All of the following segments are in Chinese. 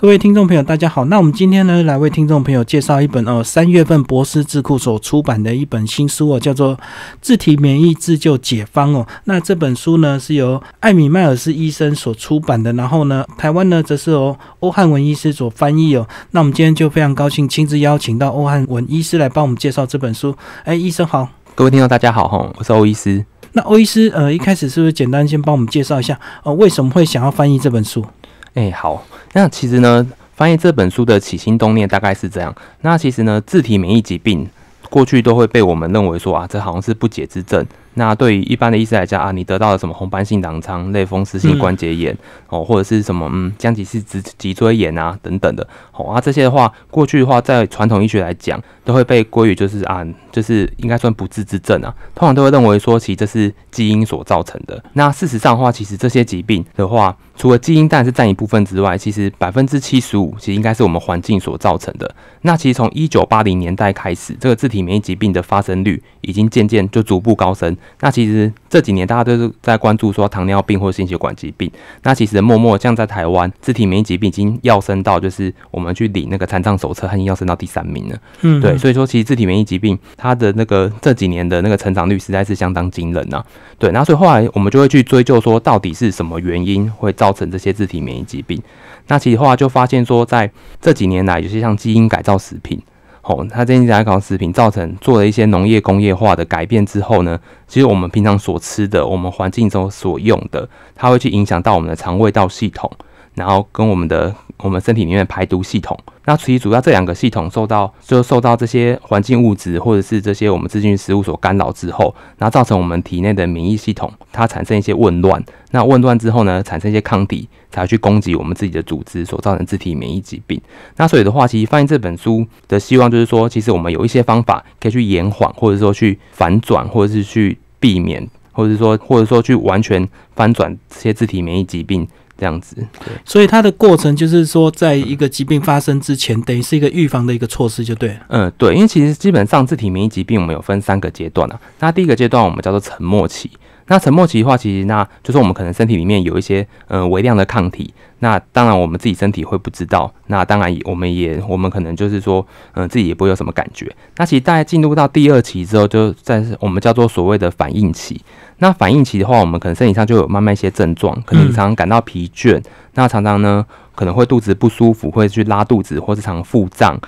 各位听众朋友，大家好。那我们今天呢，来为听众朋友介绍一本哦，三月份博士智库所出版的一本新书哦，叫做《自体免疫自救解方》哦。那这本书呢，是由艾米迈尔斯医生所出版的，然后呢，台湾呢则是由欧汉文医师所翻译哦。那我们今天就非常高兴，亲自邀请到欧汉文医师来帮我们介绍这本书。哎，医生好，各位听众大家好，吼，我是欧医师。那欧医师，呃，一开始是不是简单先帮我们介绍一下呃，为什么会想要翻译这本书？哎，好，那其实呢，翻译这本书的起心动念大概是这样。那其实呢，自体免疫疾病过去都会被我们认为说啊，这好像是不解之症。那对于一般的医师来讲啊，你得到了什么红斑性狼疮、类风湿性关节炎哦，或者是什么嗯，僵直性脊脊椎炎啊等等的哦啊，这些的话，过去的话，在传统医学来讲，都会被归于就是啊，就是应该算不治之症啊。通常都会认为说，其实这是基因所造成的。那事实上的话，其实这些疾病的话，除了基因当然是占一部分之外，其实百分之七十五其实应该是我们环境所造成的。那其实从一九八零年代开始，这个自体免疫疾病的发生率。已经渐渐就逐步高升。那其实这几年大家都是在关注说糖尿病或心血管疾病。那其实默默像在台湾，自体免疫疾病已经要升到，就是我们去领那个残障手册，它已经要升到第三名了。嗯，对。所以说，其实自体免疫疾病它的那个这几年的那个成长率实在是相当惊人呐。对，那所以后来我们就会去追究说，到底是什么原因会造成这些自体免疫疾病？那其实后来就发现说，在这几年来，有些像基因改造食品。哦，他这几年在搞食品，造成做了一些农业工业化的改变之后呢，其实我们平常所吃的，我们环境中所用的，它会去影响到我们的肠胃道系统，然后跟我们的。我们身体里面的排毒系统，那其实主要这两个系统受到，就受到这些环境物质或者是这些我们自进食物所干扰之后，那造成我们体内的免疫系统它产生一些紊乱，那紊乱之后呢，产生一些抗体，才去攻击我们自己的组织，所造成自体免疫疾病。那所以的话，其实翻译这本书的希望就是说，其实我们有一些方法可以去延缓，或者说去反转，或者是去避免，或者说，或者说去完全翻转这些自体免疫疾病。这样子，所以它的过程就是说，在一个疾病发生之前，等于是一个预防的一个措施，就对。嗯，对，因为其实基本上自体免疫疾病，我们有分三个阶段啊。那第一个阶段，我们叫做沉默期。那沉默期的话，其实那就是我们可能身体里面有一些呃微量的抗体。那当然我们自己身体会不知道。那当然我们也我们可能就是说，嗯，自己也不会有什么感觉。那其实大家进入到第二期之后，就在我们叫做所谓的反应期。那反应期的话，我们可能身体上就有慢慢一些症状，可能常常感到疲倦。那常常呢，可能会肚子不舒服，会去拉肚子，或是常腹胀。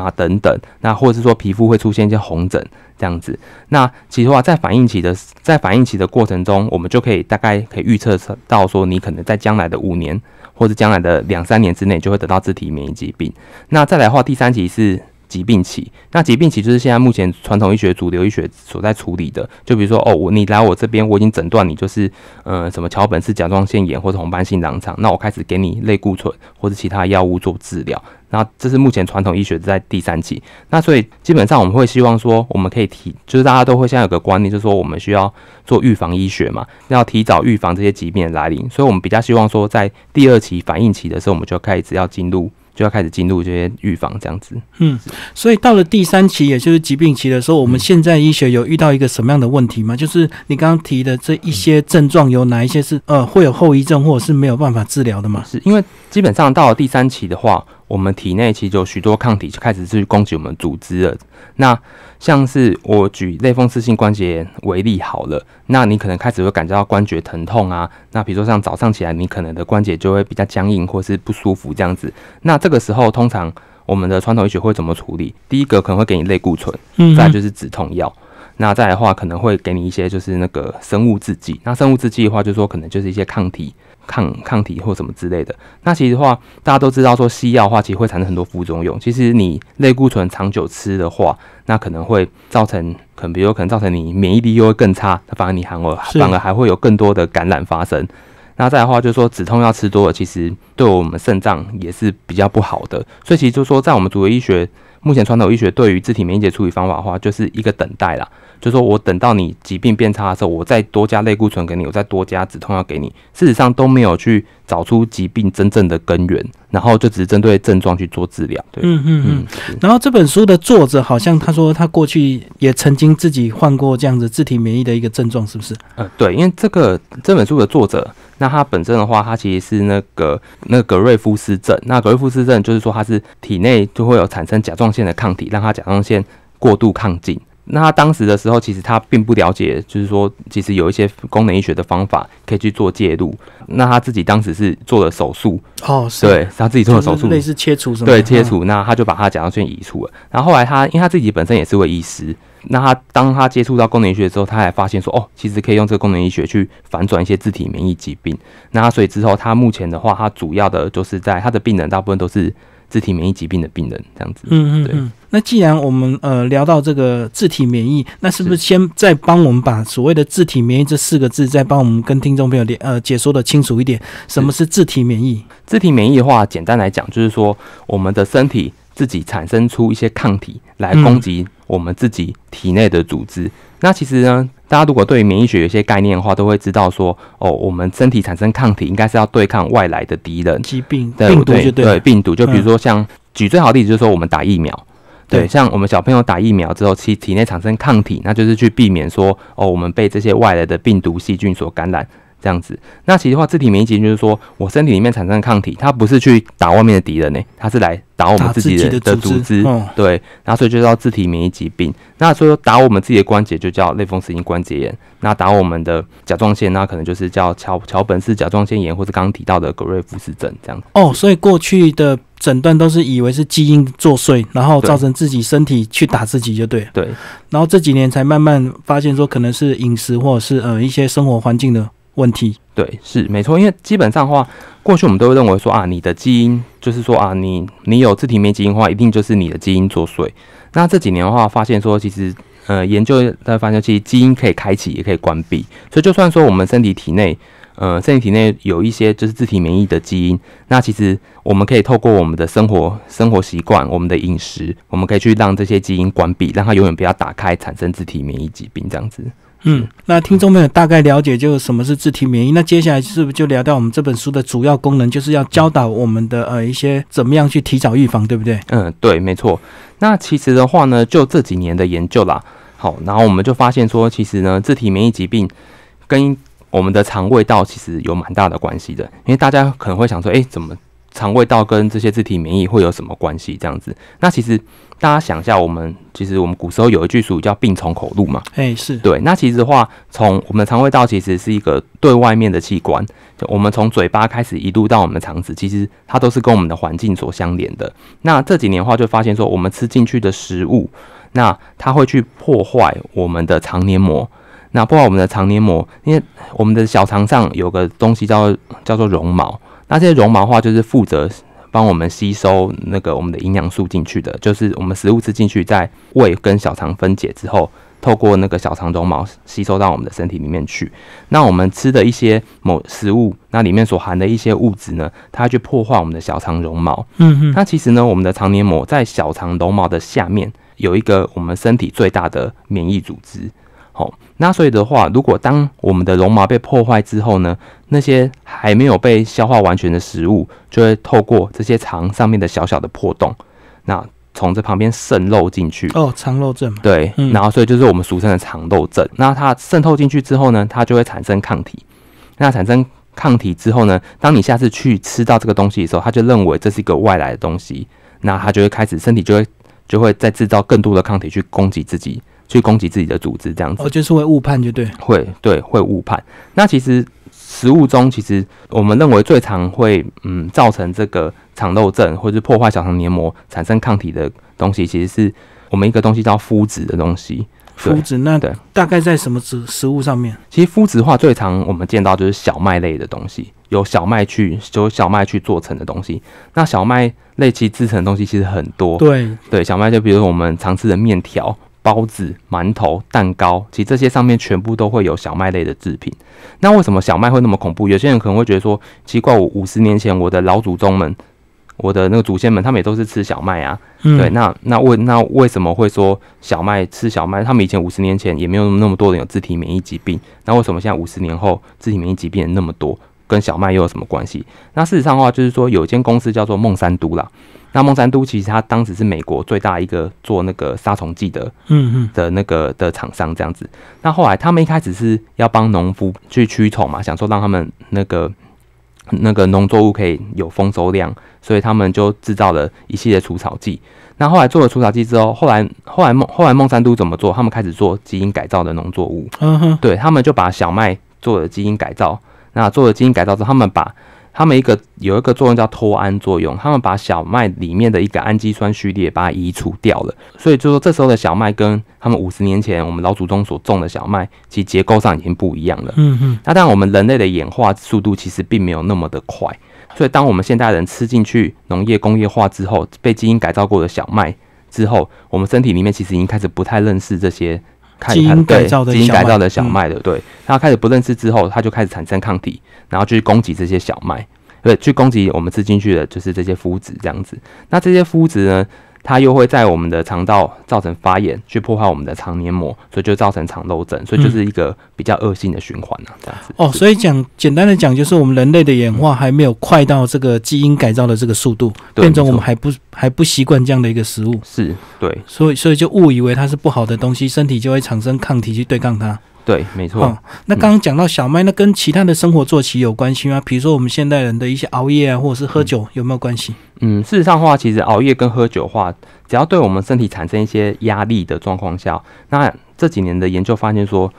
啊，等等，那或者是说皮肤会出现一些红疹这样子。那其实话，在反应期的，在反应期的过程中，我们就可以大概可以预测到说，你可能在将来的五年或者将来的两三年之内就会得到自体免疫疾病。那再来的话，第三期是。疾病期，那疾病期就是现在目前传统医学、主流医学所在处理的，就比如说哦，我你来我这边，我已经诊断你就是呃什么桥本氏甲状腺炎或者红斑性狼疮，那我开始给你类固醇或者其他药物做治疗。那这是目前传统医学在第三期。那所以基本上我们会希望说，我们可以提，就是大家都会现在有个观念，就是说我们需要做预防医学嘛，要提早预防这些疾病的来临。所以我们比较希望说，在第二期反应期的时候，我们就开始要进入。就要开始进入这些预防这样子。嗯，所以到了第三期，也就是疾病期的时候，我们现在医学有遇到一个什么样的问题吗？就是你刚刚提的这一些症状，有哪一些是呃会有后遗症，或者是没有办法治疗的吗？是因为基本上到了第三期的话。我们体内其实有许多抗体就开始去攻击我们组织了。那像是我举类风湿性关节炎为例好了，那你可能开始会感觉到关节疼痛啊。那比如说像早上起来，你可能的关节就会比较僵硬或是不舒服这样子。那这个时候通常我们的传统医学会怎么处理？第一个可能会给你类固醇，再就是止痛药。那再的话可能会给你一些就是那个生物制剂。那生物制剂的话，就说可能就是一些抗体。抗抗体或什么之类的，那其实的话大家都知道，说西药的话，其实会产生很多副作用。其实你类固醇长久吃的话，那可能会造成，可能比如可能造成你免疫力又会更差，反而你反而反而还会有更多的感染发生。那再的话就是说止痛药吃多了，其实对我们肾脏也是比较不好的。所以其实就说在我们主流医学，目前传统医学对于自体免疫的处理方法的话，就是一个等待啦。就说我等到你疾病变差的时候，我再多加类固醇给你，我再多加止痛药给你。事实上都没有去找出疾病真正的根源，然后就只是针对症状去做治疗。对，嗯嗯嗯。然后这本书的作者好像他说他过去也曾经自己患过这样子自体免疫的一个症状，是不是？嗯，对，因为这个这本书的作者，那他本身的话，他其实是那个那个格瑞夫斯症。那格瑞夫斯症就是说他是体内就会有产生甲状腺的抗体，让他甲状腺过度亢进。那他当时的时候，其实他并不了解，就是说，其实有一些功能医学的方法可以去做介入。那他自己当时是做了手术，哦，是，对，他自己做了手术，类似切除什么，对，切除。那他就把他甲状腺移除了。然后后来他，因为他自己本身也是位医师，那他当他接触到功能医学之后，他还发现说，哦，其实可以用这个功能医学去反转一些自体免疫疾病。那所以之后，他目前的话，他主要的就是在他的病人大部分都是。自体免疫疾病的病人这样子，嗯嗯，对。那既然我们呃聊到这个自体免疫，那是不是先再帮我们把所谓的自体免疫这四个字再帮我们跟听众朋友呃解说的清楚一点？什么是自体免疫？自体免疫的话，简单来讲就是说我们的身体。自己产生出一些抗体来攻击我们自己体内的组织。那其实呢，大家如果对免疫学有些概念的话，都会知道说，哦，我们身体产生抗体应该是要对抗外来的敌人、疾病、病毒就对对病毒。就比如说像举最好的例子，就是说我们打疫苗，对，像我们小朋友打疫苗之后，其体内产生抗体，那就是去避免说，哦，我们被这些外来的病毒细菌所感染。这样子，那其实话，自体免疫疾病就是说我身体里面产生的抗体，它不是去打外面的敌人呢，它是来打我们自己的的组织。对，然后所以就叫自体免疫疾病。那所以打我们自己的关节就叫类风湿性关节炎。那打我们的甲状腺，那可能就是叫桥桥本氏甲状腺炎，或者刚刚提到的格瑞夫斯症这样。哦，所以过去的诊断都是以为是基因作祟，然后造成自己身体去打自己就对。对，然后这几年才慢慢发现说，可能是饮食或者是呃一些生活环境的。问题对，是没错，因为基本上的话，过去我们都会认为说啊，你的基因就是说啊，你你有自体免疫基因的话，一定就是你的基因作祟。那这几年的话，发现说，其实呃，研究在发现，其实基因可以开启，也可以关闭。所以就算说我们身体体内，呃，身体体内有一些就是自体免疫的基因，那其实我们可以透过我们的生活生活习惯、我们的饮食，我们可以去让这些基因关闭，让它永远不要打开，产生自体免疫疾病这样子。嗯，那听众朋友大概了解就什么是自体免疫？那接下来是不是就聊到我们这本书的主要功能，就是要教导我们的呃一些怎么样去提早预防，对不对？嗯，对，没错。那其实的话呢，就这几年的研究啦，好，然后我们就发现说，其实呢，自体免疫疾病跟我们的肠胃道其实有蛮大的关系的，因为大家可能会想说，哎，怎么？肠胃道跟这些自体免疫会有什么关系？这样子，那其实大家想一下，我们其实我们古时候有一句俗语叫“病从口入”嘛。哎，是对。那其实的话，从我们肠胃道其实是一个对外面的器官，就我们从嘴巴开始一路到我们的肠子，其实它都是跟我们的环境所相连的。那这几年的话就发现说，我们吃进去的食物，那它会去破坏我们的肠黏膜。那破坏我们的肠黏膜，因为我们的小肠上有个东西叫叫做绒毛。那些绒毛的话，就是负责帮我们吸收那个我们的营养素进去的，就是我们食物吃进去，在胃跟小肠分解之后，透过那个小肠绒毛吸收到我们的身体里面去。那我们吃的一些某食物，那里面所含的一些物质呢，它去破坏我们的小肠绒毛。嗯哼。那其实呢，我们的肠黏膜在小肠绒毛的下面有一个我们身体最大的免疫组织。好，那所以的话，如果当我们的绒毛被破坏之后呢，那些还没有被消化完全的食物就会透过这些肠上面的小小的破洞，那从这旁边渗漏进去。哦，肠漏症。对，然后所以就是我们俗称的肠漏症。那它渗透进去之后呢，它就会产生抗体。那产生抗体之后呢，当你下次去吃到这个东西的时候，它就认为这是一个外来的东西，那它就会开始身体就会就会再制造更多的抗体去攻击自己。去攻击自己的组织，这样子哦，就是会误判，就对，会对，会误判。那其实食物中，其实我们认为最常会嗯造成这个肠漏症，或者是破坏小肠黏膜产生抗体的东西，其实是我们一个东西叫麸质的东西。麸质那大概在什么食食物上面？其实麸质化最常我们见到就是小麦类的东西，有小麦去由小麦去做成的东西。那小麦类其制成的东西其实很多，对对，小麦就比如我们常吃的面条。包子、馒头、蛋糕，其实这些上面全部都会有小麦类的制品。那为什么小麦会那么恐怖？有些人可能会觉得说，奇怪，我五十年前我的老祖宗们，我的那个祖先们，他们也都是吃小麦啊。对，那那为那为什么会说小麦吃小麦？他们以前五十年前也没有那么那么多人有自体免疫疾病。那为什么现在五十年后自体免疫疾病那么多？跟小麦又有什么关系？那事实上的话，就是说有一间公司叫做孟山都啦。那孟山都其实它当时是美国最大一个做那个杀虫剂的，嗯嗯，的那个的厂商这样子。那后来他们一开始是要帮农夫去驱虫嘛，想说让他们那个那个农作物可以有丰收量，所以他们就制造了一系列除草剂。那后来做了除草剂之后，后来后来孟后来孟山都怎么做？他们开始做基因改造的农作物。嗯哼，对他们就把小麦做了基因改造。那做了基因改造之后，他们把他们一个有一个作用叫脱氨作用，他们把小麦里面的一个氨基酸序列把它移除掉了。所以就说这时候的小麦跟他们五十年前我们老祖宗所种的小麦，其实结构上已经不一样了。嗯嗯。那但我们人类的演化速度其实并没有那么的快。所以，当我们现代人吃进去农业工业化之后被基因改造过的小麦之后，我们身体里面其实已经开始不太认识这些。基因改造的基因改造的小麦的，对，它开始不认识之后，它就开始产生抗体，然后去攻击这些小麦，对，去攻击我们吃进去的就是这些麸质这样子。那这些麸质呢？它又会在我们的肠道造成发炎，去破坏我们的肠黏膜，所以就造成肠漏症，所以就是一个比较恶性的循环呐，这样子。哦，所以讲简单的讲，就是我们人类的演化还没有快到这个基因改造的这个速度，变成我们还不还不习惯这样的一个食物，是对，所以所以就误以为它是不好的东西，身体就会产生抗体去对抗它。对，没错。那刚刚讲到小麦，那跟其他的生活作息有关系吗？比如说我们现代人的一些熬夜啊，或者是喝酒，有没有关系？嗯，事实上的话，其实熬夜跟喝酒的话，只要对我们身体产生一些压力的状况下，那这几年的研究发现说，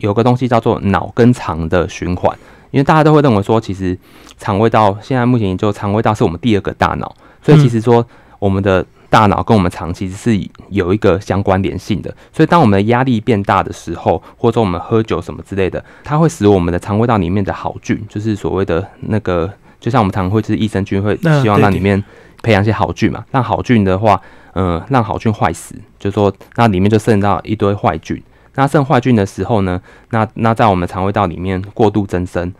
有个东西叫做脑跟肠的循环，因为大家都会认为说，其实肠胃道现在目前就肠胃道是我们第二个大脑，所以其实说我们的。大脑跟我们肠其实是有一个相关联性的，所以当我们的压力变大的时候，或者说我们喝酒什么之类的，它会使我们的肠胃道里面的好菌，就是所谓的那个，就像我们常会吃益生菌，会希望让里面培养一些好菌嘛，让好菌的话，嗯，让好菌坏死，就说那里面就剩到一堆坏菌，那剩坏菌的时候呢，那那在我们肠胃道里面过度增生。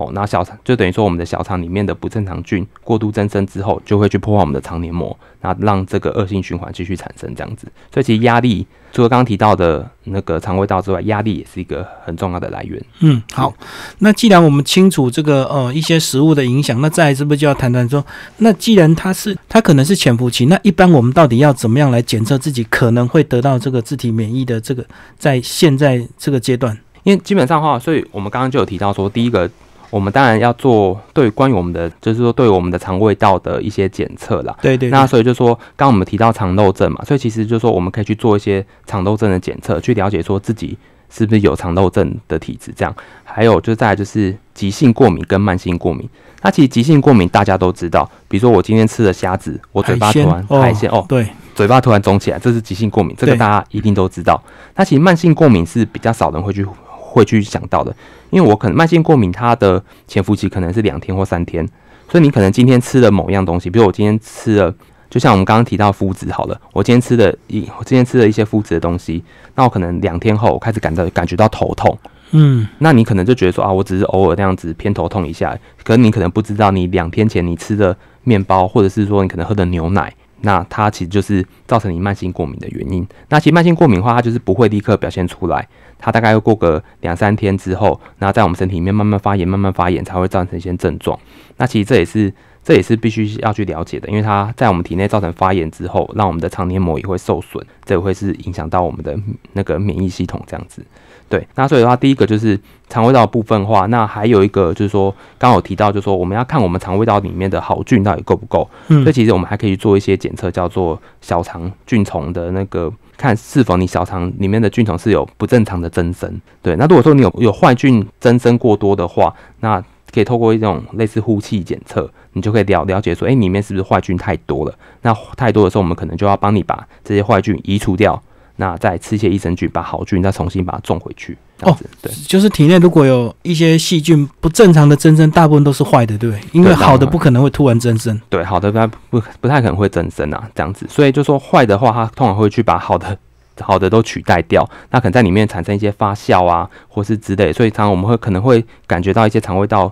哦，那小肠就等于说我们的小肠里面的不正常菌过度增生之后，就会去破坏我们的肠黏膜，那让这个恶性循环继续产生这样子。所以其实压力除了刚刚提到的那个肠胃道之外，压力也是一个很重要的来源。嗯，好，那既然我们清楚这个呃一些食物的影响，那再来是不是就要谈谈说，那既然它是它可能是潜伏期，那一般我们到底要怎么样来检测自己可能会得到这个自体免疫的这个在现在这个阶段？因为基本上话，所以我们刚刚就有提到说第一个。我们当然要做对关于我们的，就是说对我们的肠胃道的一些检测啦。对对。那所以就说，刚我们提到肠漏症嘛，所以其实就说我们可以去做一些肠漏症的检测，去了解说自己是不是有肠漏症的体质这样。还有就在就是急性过敏跟慢性过敏。那其实急性过敏大家都知道，比如说我今天吃了虾子，我嘴巴突然海鲜哦对，嘴巴突然肿起来，这是急性过敏，这个大家一定都知道。那其实慢性过敏是比较少人会去。会去想到的，因为我可能慢性过敏，它的潜伏期可能是两天或三天，所以你可能今天吃了某样东西，比如我今天吃了，就像我们刚刚提到麸质，好了，我今天吃了一，我今天吃了一些麸质的东西，那我可能两天后我开始感到感觉到头痛，嗯，那你可能就觉得说啊，我只是偶尔那样子偏头痛一下，可你可能不知道你两天前你吃的面包，或者是说你可能喝的牛奶。那它其实就是造成你慢性过敏的原因。那其实慢性过敏的话，它就是不会立刻表现出来，它大概要过个两三天之后，然后在我们身体里面慢慢发炎，慢慢发炎才会造成一些症状。那其实这也是这也是必须要去了解的，因为它在我们体内造成发炎之后，让我们的肠黏膜也会受损，这会是影响到我们的那个免疫系统这样子。对，那所以的话，第一个就是肠胃道部分化，那还有一个就是说，刚有提到，就是说我们要看我们肠胃道里面的好菌到底够不够。嗯。所以其实我们还可以做一些检测，叫做小肠菌虫的那个，看是否你小肠里面的菌虫是有不正常的增生。对。那如果说你有有坏菌增生过多的话，那可以透过一种类似呼气检测，你就可以了了解说，哎，里面是不是坏菌太多了？那太多的时候，我们可能就要帮你把这些坏菌移除掉。那再吃一些益生菌，把好菌再重新把它种回去，这样子。对，就是体内如果有一些细菌不正常的增生，大部分都是坏的，对，因为好的不可能会突然增生。对，好的它不不太可能会增生啊，这样子。所以就说坏的话，它通常会去把好的好的都取代掉。那可能在里面产生一些发酵啊，或是之类。所以常常我们会可能会感觉到一些肠胃道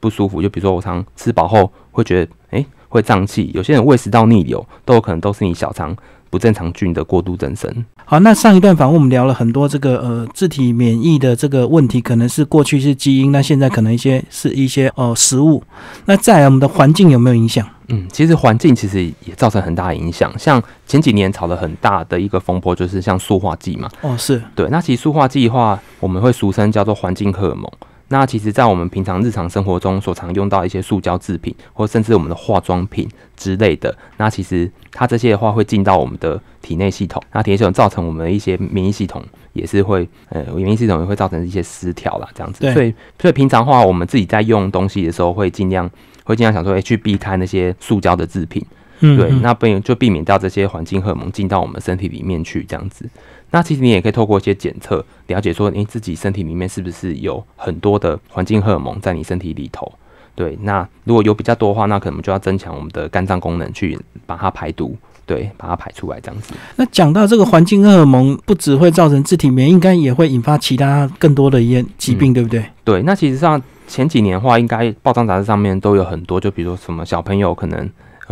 不舒服，就比如说我常吃饱后会觉得哎会胀气，有些人胃食道逆流都有可能都是你小肠。不正常菌的过度增生。好，那上一段访问我们聊了很多这个呃自体免疫的这个问题，可能是过去是基因，那现在可能一些是一些呃食物，那再来我们的环境有没有影响？嗯，其实环境其实也造成很大影响，像前几年炒了很大的一个风波，就是像塑化剂嘛。哦，是对。那其实塑化剂的话，我们会俗称叫做环境荷尔蒙。那其实，在我们平常日常生活中所常用到一些塑胶制品，或甚至我们的化妆品之类的，那其实它这些的话会进到我们的体内系统，那体内系统造成我们的一些免疫系统也是会，呃，免疫系统也会造成一些失调啦，这样子。所以，所以平常话，我们自己在用东西的时候，会尽量会尽量想说，哎，去避开那些塑胶的制品。嗯。对，那避就避免掉这些环境荷尔蒙进到我们身体里面去，这样子。那其实你也可以透过一些检测，了解说你自己身体里面是不是有很多的环境荷尔蒙在你身体里头。对，那如果有比较多的话，那可能就要增强我们的肝脏功能去把它排毒，对，把它排出来这样子。那讲到这个环境荷尔蒙，不只会造成自体免疫，应该也会引发其他更多的一些疾病，对不对？对，那其实上前几年的话，应该报章杂志上面都有很多，就比如说什么小朋友可能。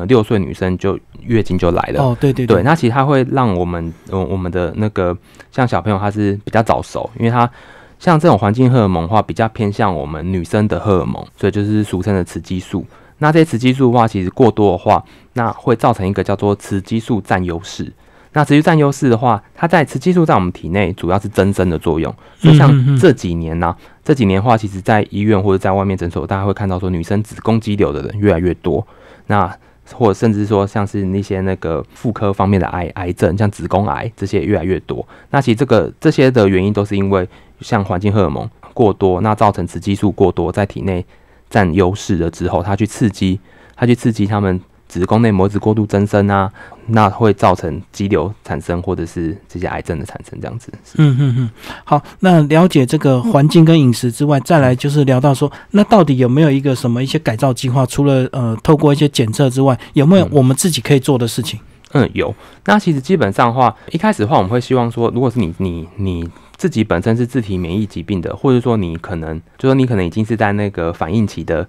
六岁女生就月经就来了哦，对对对，那其实它会让我们，我们的那个像小朋友，他是比较早熟，因为他像这种环境荷尔蒙话，比较偏向我们女生的荷尔蒙，所以就是俗称的雌激素。那这些雌激素的话，其实过多的话，那会造成一个叫做雌激素占优势。那雌激素占优势的话，它在雌激素在我们体内主要是增生的作用。所以像这几年呢，这几年的话，其实在医院或者在外面诊所，大家会看到说女生子宫肌瘤的人越来越多。那或者甚至说，像是那些那个妇科方面的癌癌症，像子宫癌这些越来越多。那其实这个这些的原因都是因为像环境荷尔蒙过多，那造成雌激素过多在体内占优势了之后，它去刺激，它去刺激它们。子宫内膜子过度增生啊，那会造成肌瘤产生或者是这些癌症的产生这样子。嗯嗯嗯，好，那了解这个环境跟饮食之外，再来就是聊到说，那到底有没有一个什么一些改造计划？除了呃，透过一些检测之外，有没有我们自己可以做的事情？嗯，有。那其实基本上的话，一开始的话，我们会希望说，如果是你你你自己本身是自体免疫疾病的，或者说你可能就说你可能已经是在那个反应期的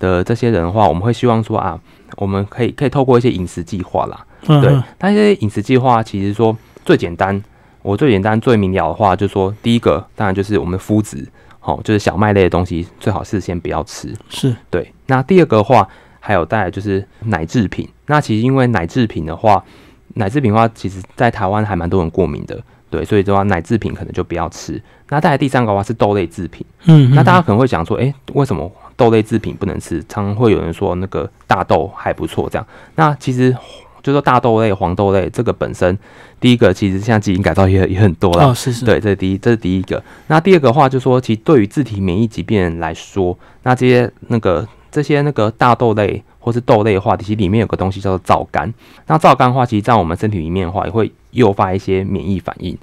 的这些人的话，我们会希望说啊。我们可以可以透过一些饮食计划啦，对，那些饮食计划其实说最简单，我最简单最明了的话就说，第一个当然就是我们的麸质，哦，就是小麦类的东西最好是先不要吃，是对。那第二个话还有带来就是奶制品，那其实因为奶制品的话，奶制品的话其实在台湾还蛮多人过敏的，对，所以的话奶制品可能就不要吃。那带来第三个话是豆类制品，嗯，那大家可能会想说，哎，为什么？豆类制品不能吃，常会有人说那个大豆还不错，这样。那其实就说大豆类、黄豆类这个本身，第一个其实像基因改造也也很多了，是是。对，这是第一，这是第一个。那第二个话就说，其实对于自体免疫疾病人来说，那这些那个这些那个大豆类或是豆类的话，其实里面有个东西叫做皂苷。那皂苷的话，其实在我们身体里面的话，也会诱发一些免疫反应。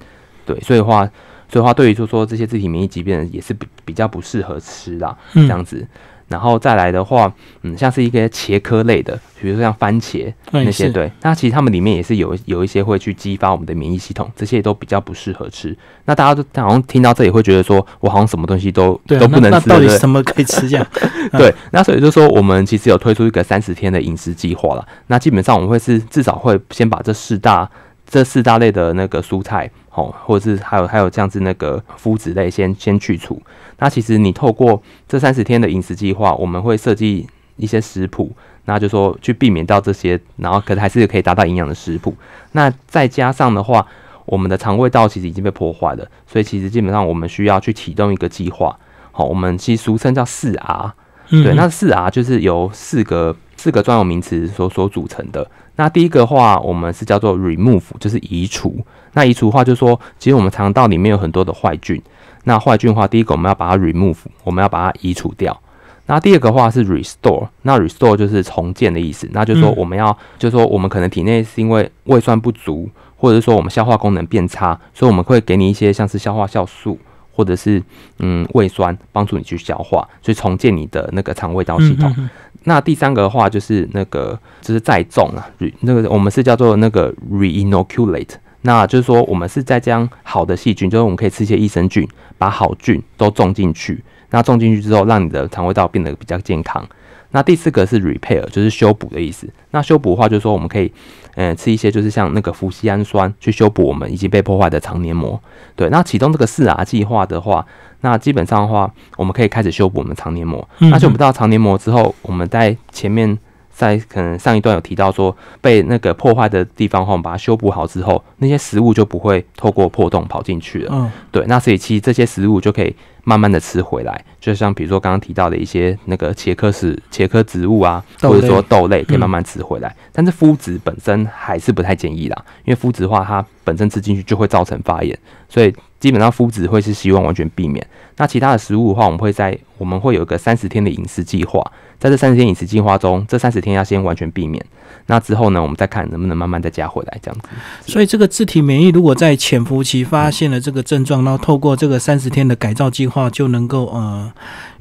对，所以的话。所以话，对于就说这些自体免疫疾病也是比比较不适合吃啦，这样子。然后再来的话，嗯，像是一个茄科类的，比如说像番茄那些，对，那其实他们里面也是有有一些会去激发我们的免疫系统，这些都比较不适合吃。那大家都好像听到这里会觉得说，我好像什么东西都都不能吃。那到底什么可以吃？这样？对。那所以就说，我们其实有推出一个三十天的饮食计划了。那基本上我们会是至少会先把这四大。这四大类的那个蔬菜，好，或者是还有还有这样子那个麸质类，先先去除。那其实你透过这三十天的饮食计划，我们会设计一些食谱，那就说去避免掉这些，然后可还是可以达到营养的食谱。那再加上的话，我们的肠胃道其实已经被破坏了，所以其实基本上我们需要去启动一个计划。好，我们其实俗称叫四 R，对，那四 R 就是由四个四个专有名词所所组成的。那第一个话，我们是叫做 remove，就是移除。那移除的话，就是说，其实我们肠道里面有很多的坏菌。那坏菌的话，第一个我们要把它 remove，我们要把它移除掉。那第二个话是 restore，那 restore 就是重建的意思。那就是说我们要，就是说我们可能体内是因为胃酸不足，或者是说我们消化功能变差，所以我们会给你一些像是消化酵素，或者是嗯胃酸，帮助你去消化，所以重建你的那个肠胃道系统。那第三个的话就是那个就是再种啊，那个我们是叫做那个 re inoculate，那就是说我们是在将好的细菌，就是我们可以吃一些益生菌，把好菌都种进去。那种进去之后，让你的肠胃道变得比较健康。那第四个是 repair，就是修补的意思。那修补的话，就是说我们可以嗯吃一些就是像那个氟西氨酸去修补我们已经被破坏的肠黏膜。对，那启动这个四 R 计划的话。那基本上的话，我们可以开始修补我们肠黏膜。那修补到肠黏膜之后，我们在前面在可能上一段有提到说，被那个破坏的地方，我们把它修补好之后，那些食物就不会透过破洞跑进去了。嗯，对。那所以其实这些食物就可以慢慢的吃回来，就像比如说刚刚提到的一些那个茄科是茄科植物啊，或者说豆类可以慢慢吃回来。但是麸质本身还是不太建议啦，因为麸质的话它本身吃进去就会造成发炎，所以。基本上麸质会是希望完全避免。那其他的食物的话，我们会在我们会有个三十天的饮食计划。在这三十天饮食计划中，这三十天要先完全避免。那之后呢，我们再看能不能慢慢再加回来这样子。所以这个自体免疫如果在潜伏期发现了这个症状，然后透过这个三十天的改造计划，就能够呃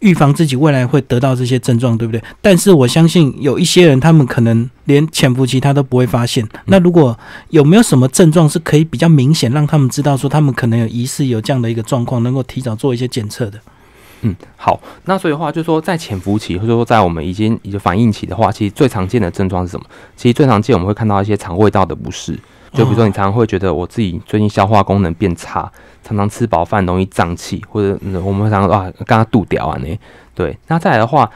预防自己未来会得到这些症状，对不对？但是我相信有一些人，他们可能。连潜伏期他都不会发现。那如果有没有什么症状是可以比较明显让他们知道说他们可能有疑似有这样的一个状况，能够提早做一些检测的？嗯，好。那所以的话，就说在潜伏期或者说在我们已经已经反应期的话，其实最常见的症状是什么？其实最常见我们会看到一些肠胃道的不适，就比如说你常常会觉得我自己最近消化功能变差，常常吃饱饭容易胀气，或者我们常常啊刚刚肚掉啊，那对。那再来的话。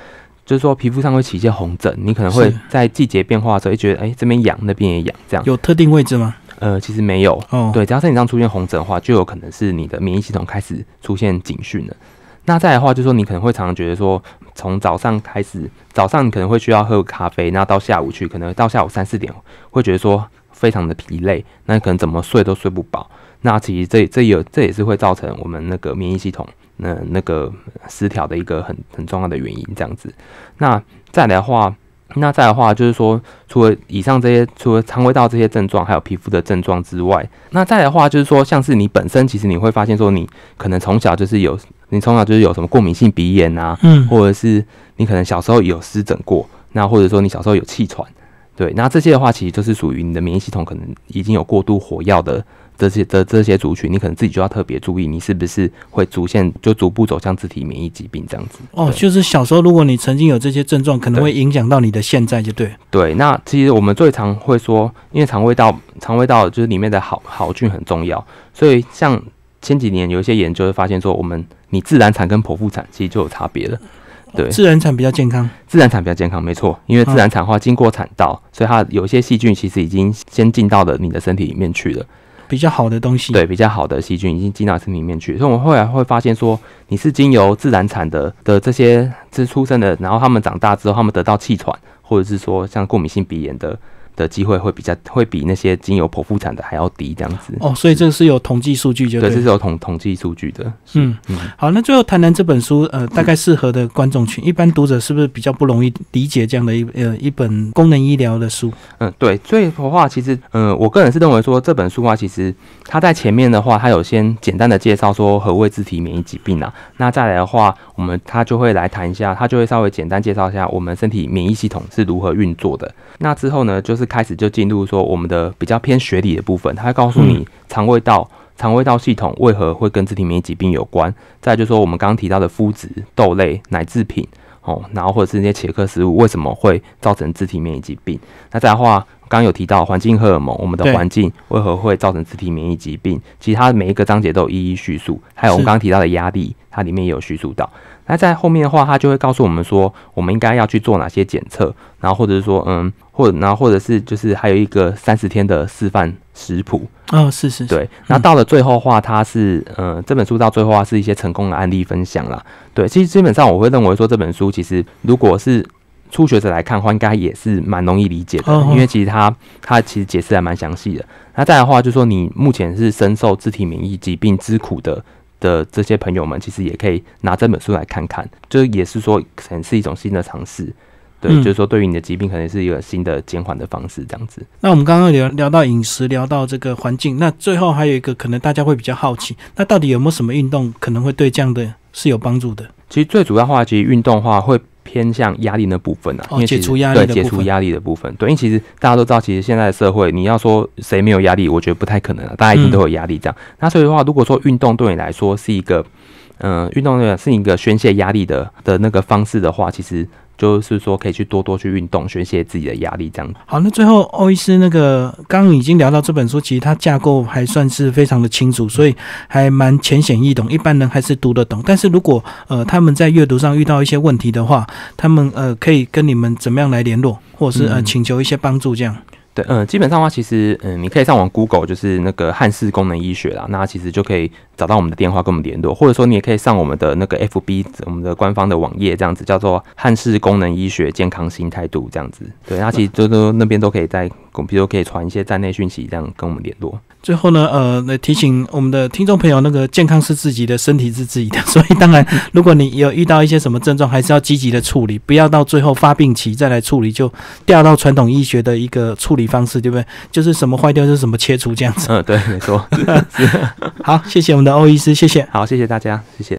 就是说，皮肤上会起一些红疹，你可能会在季节变化的时候觉得，哎，这边痒，那边也痒，这样。有特定位置吗？呃，其实没有。哦，对，只要身体上出现红疹的话，就有可能是你的免疫系统开始出现警讯了。那再的话，就是说，你可能会常常觉得说，从早上开始，早上你可能会需要喝咖啡，那到下午去，可能到下午三四点会觉得说非常的疲累，那可能怎么睡都睡不饱。那其实这这有这也是会造成我们那个免疫系统。嗯，那个失调的一个很很重要的原因，这样子。那再来的话，那再的话就是说，除了以上这些，除了肠胃道这些症状，还有皮肤的症状之外，那再的话就是说，像是你本身，其实你会发现说，你可能从小就是有，你从小就是有什么过敏性鼻炎啊，嗯，或者是你可能小时候有湿疹过，那或者说你小时候有气喘，对，那这些的话，其实就是属于你的免疫系统可能已经有过度火药的。这些的这些族群，你可能自己就要特别注意，你是不是会逐渐就逐步走向自体免疫疾病这样子。哦，就是小时候如果你曾经有这些症状，可能会影响到你的现在，就对。对，那其实我们最常会说，因为肠胃道、肠胃道就是里面的好好菌很重要，所以像前几年有一些研究会发现说，我们你自然产跟剖腹产其实就有差别了。对，自然产比较健康。自然产比较健康，没错，因为自然产的话经过产道，所以它有些细菌其实已经先进到了你的身体里面去了。比较好的东西，对比较好的细菌已经进到身体里面去，所以我们后来会发现说，你是经由自然产的的这些是出生的，然后他们长大之后，他们得到气喘或者是说像过敏性鼻炎的。的机会会比较会比那些经由剖腹产的还要低，这样子哦，所以这个是有统计数据，就对，这是有统统计数据的。嗯，好，那最后谈谈这本书，呃，大概适合的观众群，一般读者是不是比较不容易理解这样的一呃一本功能医疗的书？嗯，对，最的话，其实，嗯，我个人是认为说这本书啊，其实他在前面的话，他有先简单的介绍说何谓自体免疫疾病啊，那再来的话，我们他就会来谈一下，他就会稍微简单介绍一下我们身体免疫系统是如何运作的。那之后呢，就是。开始就进入说我们的比较偏学理的部分，他告诉你肠胃道、肠胃道系统为何会跟自体免疫疾病有关。再就说我们刚刚提到的麸质、豆类、奶制品，哦，然后或者是那些茄科食物，为什么会造成自体免疫疾病？那再的话，刚有提到环境荷尔蒙，我们的环境为何会造成自体免疫疾病？其实的每一个章节都一一叙述，还有我们刚刚提到的压力，它里面也有叙述到。那在后面的话，他就会告诉我们说，我们应该要去做哪些检测，然后或者是说，嗯，或然后或者是就是还有一个三十天的示范食谱哦，是是，对。那到了最后话，它是呃这本书到最后话是一些成功的案例分享啦，对。其实基本上我会认为说这本书其实如果是初学者来看话，应该也是蛮容易理解的，因为其实它它其实解释还蛮详细的。那再的话就是说，你目前是深受自体免疫疾病之苦的。的这些朋友们其实也可以拿这本书来看看，就也是说可能是一种新的尝试，对，就是说对于你的疾病可能是一个新的减缓的方式这样子。那我们刚刚聊聊到饮食，聊到这个环境，那最后还有一个可能大家会比较好奇，那到底有没有什么运动可能会对这样的是有帮助的？其实最主要话其实运动话会。偏向压力那部分啊，因为解除压力的部分，对，解除压力的部分，对，因为其实大家都知道，其实现在的社会，你要说谁没有压力，我觉得不太可能了，大家一定都有压力这样。那所以的话，如果说运动对你来说是一个，嗯，运动对是一个宣泄压力的的那个方式的话，其实。就是说，可以去多多去运动，宣泄自己的压力，这样。好，那最后，欧医师那个刚已经聊到这本书，其实它架构还算是非常的清楚，所以还蛮浅显易懂，一般人还是读得懂。但是如果呃，他们在阅读上遇到一些问题的话，他们呃可以跟你们怎么样来联络，或者是呃请求一些帮助，这样。对，嗯，基本上话，其实，嗯，你可以上网 Google，就是那个汉氏功能医学啦，那其实就可以找到我们的电话跟我们联络，或者说你也可以上我们的那个 FB，我们的官方的网页，这样子叫做汉氏功能医学健康新态度这样子。对，那其实都都那边都可以在，比如说可以传一些站内讯息，这样跟我们联络。最后呢，呃，那提醒我们的听众朋友，那个健康是自己的，身体是自己的，所以当然，如果你有遇到一些什么症状，还是要积极的处理，不要到最后发病期再来处理，就掉到传统医学的一个处理方式，对不对？就是什么坏掉就是什么切除这样子。嗯，对，没错。好，谢谢我们的欧医师，谢谢。好，谢谢大家，谢谢。